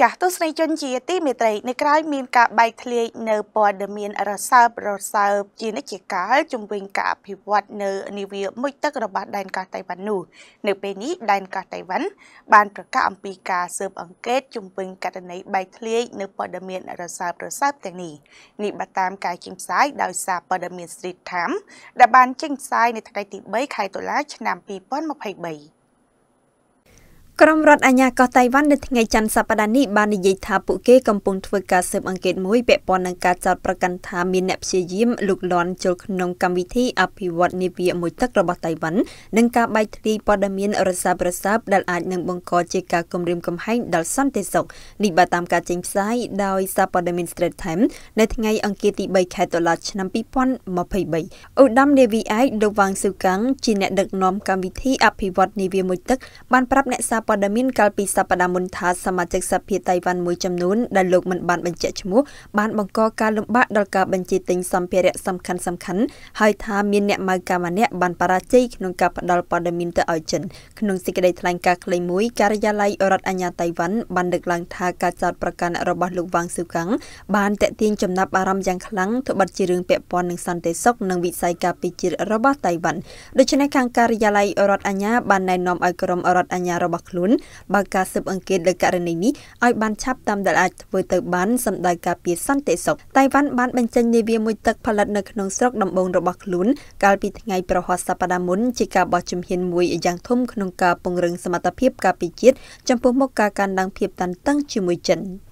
ចាស់ទស្សនិកជនជាទីមេត្រីនៅក្រៅមានការបែកធ្លាយនៅព័ត៌មានរសើបរសើបជានិច្ចកាលជំវិញការអភិវឌ្ឍនៅនាវាមុជទឹករបស់ដែនកាសតៃវ៉ាន់នោះនៅពេលនេះដែនកាសតៃវ៉ាន់បានប្រកាសអំពីការស៊ើបអង្កេតជំវិញករណីបែកធ្លាយនៅព័ត៌មានរសើបរសើបទាំងនេះនេះបតាមការចេញផ្សាយដោយសារព័ត៌មាន Street Time ដែលបានចេញផ្សាយនៅថ្ងៃទី3ខែតុលាឆ្នាំ2023ក្រមរដ្ឋអាជ្ញាកោះតៃវ៉ាន់នៅថ្ងៃច័ន្ទសប្តាហ៍នេះបាននិយាយថាពួកគេកំពុងធ្វើការស៊ើបអង្កេតមួយពាក់ព័ន្ធនឹងការចោទប្រកាន់ថាមានអ្នកព្យាយាមលូកលាន់ចូលក្នុងកម្មវិធីអភិវឌ្ឍនាវាមួយទឹករបស់តៃវ៉ាន់និងការបែកធ្លាយព័ត៌មានរសាបរសាបដែលអាចនឹងបង្កជាការគំរាមកំហែងដល់សន្តិសុខនេះបើតាមការចេញផ្សាយដោយសារព័ត៌មាន Straits Times នៅថ្ងៃអង្គារទី3ខែតុលាឆ្នាំ2023ឧត្តមនាវាឯកដូវ៉ាងស៊ូកាំងជាអ្នកដឹកនាំកម្មវិធីអភិវឌ្ឍនាវាមួយទឹកបានប្រាប់អ្នកសារព័ត៌មានកាលពីសប្តាហ៍មុនថាសមាជិកសភាតៃវ៉ាន់មួយចំនួនដែលលោកមិនបានបញ្ជាក់ឈ្មោះបានបង្កការលំបាកដល់ការបញ្ជាទិញសម្ភារៈសំខាន់សំខាន់ហើយថាមានអ្នកម៉ៅការម្នាក់បានបរាជ័យក្នុងការផ្តល់ព័ត៌មានទៅឲ្យចិនក្នុងសេចក្តីថ្លែងការណ៍ខ្លីមួយការិយាល័យរដ្ឋអាជ្ញាតៃវ៉ាន់បានលើកឡើងថាការចោទប្រកាន់របស់លោកវ៉ាងស៊ូកាំងបានតាក់ទាញចំណាប់អារម្មណ៍យ៉ាងខ្លាំងទៅបិទជារឿងពាក់ព័ន្ធនឹងសន្តិសុខនិងវិស័យការពារជាតិរបស់តៃវ៉ាន់ដូច្នេះខាងការិយាល័យរដ្ឋអាជ្ញាបានណែនាំឲ្យក្រុមរដ្ឋអាជ្ញារបស់ខ្លួនខ្លួនបើការស៊ើបអង្កេតលើករណីនេះឲ្យបានឆាប់តាមដែលអាចធ្វើទៅបានសម្ដៅការពារសន្តិសុខតៃវ៉ាន់បានបញ្ចេញនាវាមួយទឹកផលិតនៅក្នុងស្រុកដំបងរបស់ខ្លួន កាលពីថ្ងៃប្រហ័សសប្តាហ៍មុនជាការបោះជំហានមួយយ៉ាងធំក្នុងការពង្រឹងសមត្ថភាពការពារជាតិចំពោះមុខការកាន់ឡើងភាពតានតឹងជាមួយចិន។